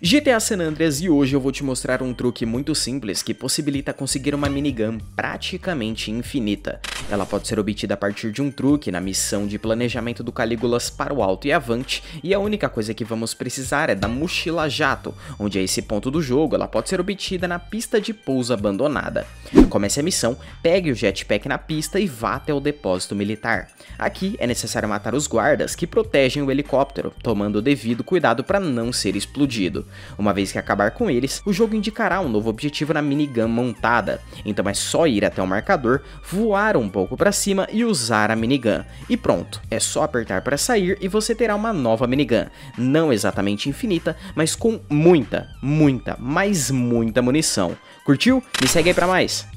GTA San Andreas e hoje eu vou te mostrar um truque muito simples que possibilita conseguir uma minigun praticamente infinita. Ela pode ser obtida a partir de um truque na missão de planejamento do Calígulas para o alto e avante, e a única coisa que vamos precisar é da mochila jato, onde a esse ponto do jogo ela pode ser obtida na pista de pouso abandonada. Comece a missão, pegue o jetpack na pista e vá até o depósito militar. Aqui é necessário matar os guardas que protegem o helicóptero, tomando o devido cuidado para não ser explodido. Uma vez que acabar com eles, o jogo indicará um novo objetivo na minigun montada, então é só ir até o marcador, voar um pouco pouco para cima e usar a minigun. E pronto, é só apertar para sair e você terá uma nova minigun. Não exatamente infinita, mas com muita, muita, mais muita munição. Curtiu? Me segue aí pra mais!